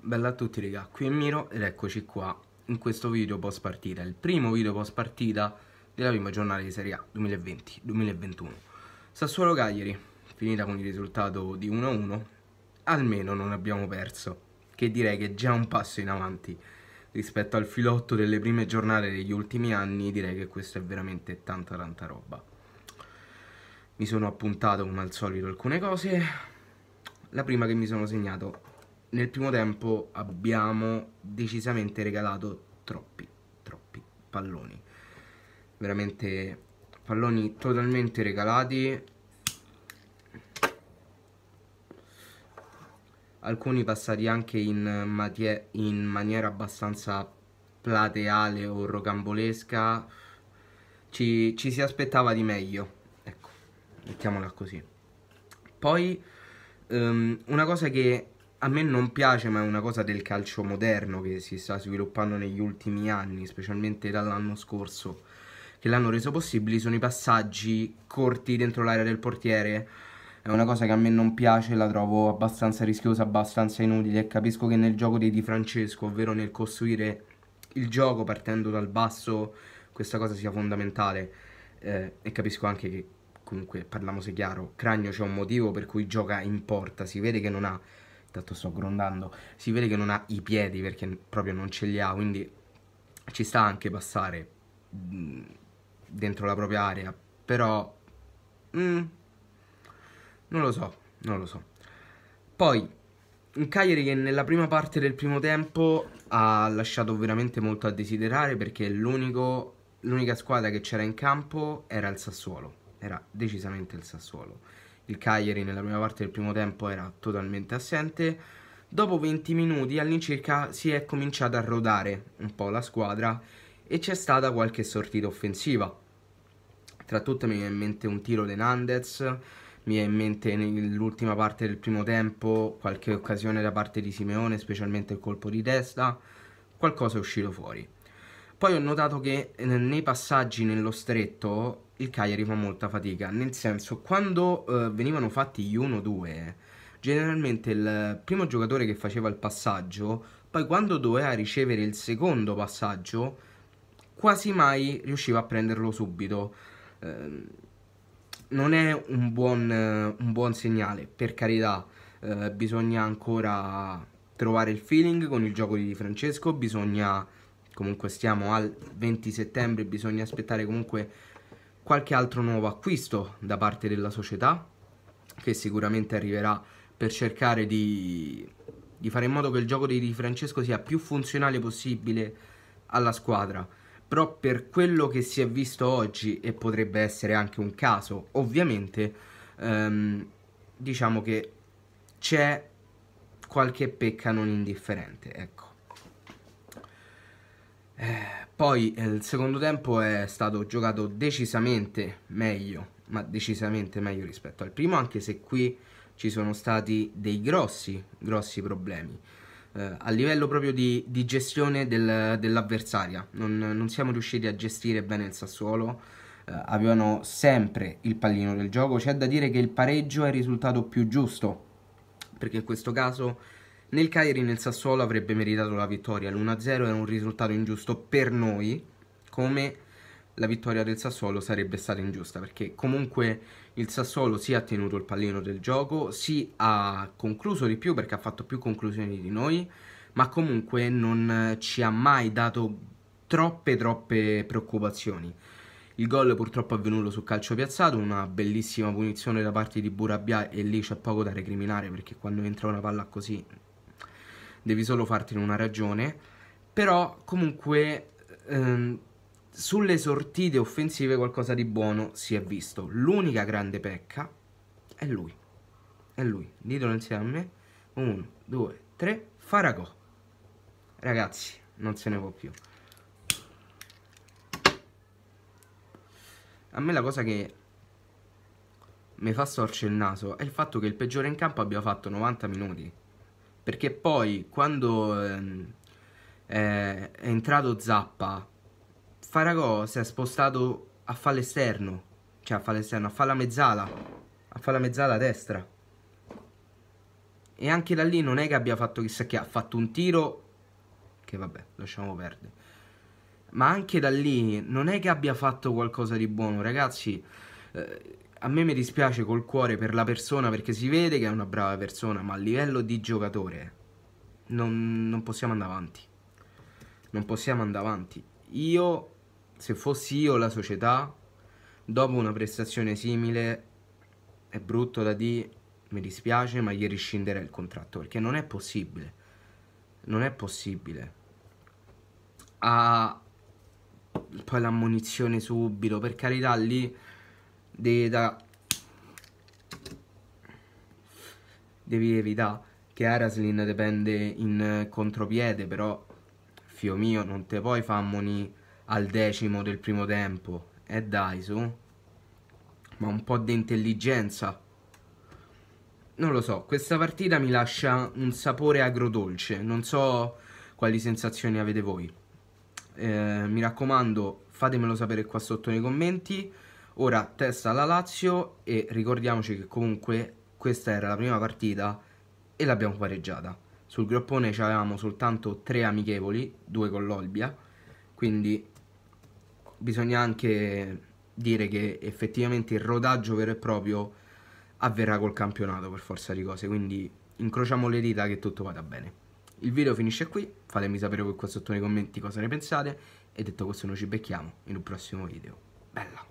Bella a tutti raga, qui è Miro ed eccoci qua in questo video post partita, il primo video post partita della prima giornata di Serie A 2020-2021. Sassuolo Cagliari, finita con il risultato di 1-1, almeno non abbiamo perso, che direi che è già un passo in avanti rispetto al filotto delle prime giornate degli ultimi anni, direi che questo è veramente tanta tanta roba. Mi sono appuntato come al solito alcune cose, la prima che mi sono segnato nel primo tempo abbiamo decisamente regalato troppi, troppi palloni. Veramente palloni totalmente regalati. Alcuni passati anche in, in maniera abbastanza plateale o rocambolesca. Ci, ci si aspettava di meglio. Ecco, mettiamola così. Poi, um, una cosa che a me non piace, ma è una cosa del calcio moderno che si sta sviluppando negli ultimi anni, specialmente dall'anno scorso, che l'hanno reso possibile, sono i passaggi corti dentro l'area del portiere. È una cosa che a me non piace, la trovo abbastanza rischiosa, abbastanza inutile. Capisco che nel gioco di Di Francesco, ovvero nel costruire il gioco partendo dal basso, questa cosa sia fondamentale. Eh, e capisco anche che, comunque, parliamo se chiaro, Cragno c'è un motivo per cui gioca in porta, si vede che non ha tanto sto grondando, si vede che non ha i piedi perché proprio non ce li ha, quindi ci sta anche passare mhmm, dentro la propria area, però mm, non lo so, non lo so. Poi un Cagliari che nella prima parte del primo tempo ha lasciato veramente molto a desiderare perché l'unica squadra che c'era in campo era il Sassuolo, era decisamente il Sassuolo il Cagliari nella prima parte del primo tempo era totalmente assente. Dopo 20 minuti all'incirca si è cominciata a rodare un po' la squadra e c'è stata qualche sortita offensiva. Tra tutte mi viene in mente un tiro di Nandez, mi viene in mente nell'ultima parte del primo tempo qualche occasione da parte di Simeone, specialmente il colpo di testa, qualcosa è uscito fuori. Poi ho notato che nei passaggi nello stretto il Cagliari fa molta fatica, nel senso quando eh, venivano fatti gli 1-2, generalmente il primo giocatore che faceva il passaggio, poi quando doveva ricevere il secondo passaggio, quasi mai riusciva a prenderlo subito. Eh, non è un buon, un buon, segnale, per carità, eh, bisogna ancora trovare il feeling con il gioco di Francesco, bisogna comunque stiamo al 20 settembre, bisogna aspettare comunque qualche altro nuovo acquisto da parte della società che sicuramente arriverà per cercare di, di fare in modo che il gioco di Di Francesco sia più funzionale possibile alla squadra. Però per quello che si è visto oggi, e potrebbe essere anche un caso, ovviamente, ehm, diciamo che c'è qualche pecca non indifferente, ecco. Eh, poi eh, il secondo tempo è stato giocato decisamente meglio, ma decisamente meglio rispetto al primo, anche se qui ci sono stati dei grossi, grossi problemi. Eh, a livello proprio di, di gestione del, dell'avversaria, non, non, siamo riusciti a gestire bene il Sassuolo, eh, avevano sempre il pallino del gioco, c'è da dire che il pareggio è il risultato più giusto, perché in questo caso nel Cairi nel Sassuolo avrebbe meritato la vittoria, l'1-0 era un risultato ingiusto per noi, come la vittoria del Sassuolo sarebbe stata ingiusta, perché comunque il Sassuolo si è tenuto il pallino del gioco, si ha concluso di più perché ha fatto più conclusioni di noi, ma comunque non ci ha mai dato troppe troppe preoccupazioni. Il gol purtroppo è avvenuto su calcio piazzato, una bellissima punizione da parte di Burabia e lì c'è poco da recriminare perché quando entra una palla così devi solo fartene una ragione, però comunque ehm, sulle sortite offensive qualcosa di buono si è visto. L'unica grande pecca è lui, è lui, ditelo insieme a me, 1, 2, 3, Faragò. Ragazzi, non se ne può più. A me la cosa che mi fa storcere il naso è il fatto che il peggiore in campo abbia fatto 90 minuti perché poi quando eh, è entrato Zappa, Faragò si è spostato a fare l'esterno, cioè a fare l'esterno, a fa la mezzala, a fa la mezzala a destra. E anche da lì non è che abbia fatto chissà che, ha fatto un tiro, che vabbè, lasciamo perdere. Ma anche da lì non è che abbia fatto qualcosa di buono, ragazzi. Eh, a me mi dispiace col cuore per la persona perché si vede che è una brava persona, ma a livello di giocatore non, non possiamo andare avanti. Non possiamo andare avanti. Io, se fossi io la società, dopo una prestazione simile, è brutto da dire, mi dispiace, ma gli riscinderei il contratto perché non è possibile. Non è possibile. A... Ah, poi l'ammonizione subito, per carità lì devi da devi evitare che Araslin dipende in contropiede però fio mio non te puoi fammoni al decimo del primo tempo e eh dai su ma un po' di intelligenza non lo so questa partita mi lascia un sapore agrodolce non so quali sensazioni avete voi eh, mi raccomando fatemelo sapere qua sotto nei commenti Ora testa la Lazio e ricordiamoci che comunque questa era la prima partita e l'abbiamo pareggiata. Sul groppone avevamo soltanto tre amichevoli, due con l'Olbia, quindi bisogna anche dire che effettivamente il rodaggio vero e proprio avverrà col campionato per forza di cose, quindi incrociamo le dita che tutto vada bene. Il video finisce qui, fatemi sapere qua sotto nei commenti cosa ne pensate e detto questo noi ci becchiamo in un prossimo video. Bella!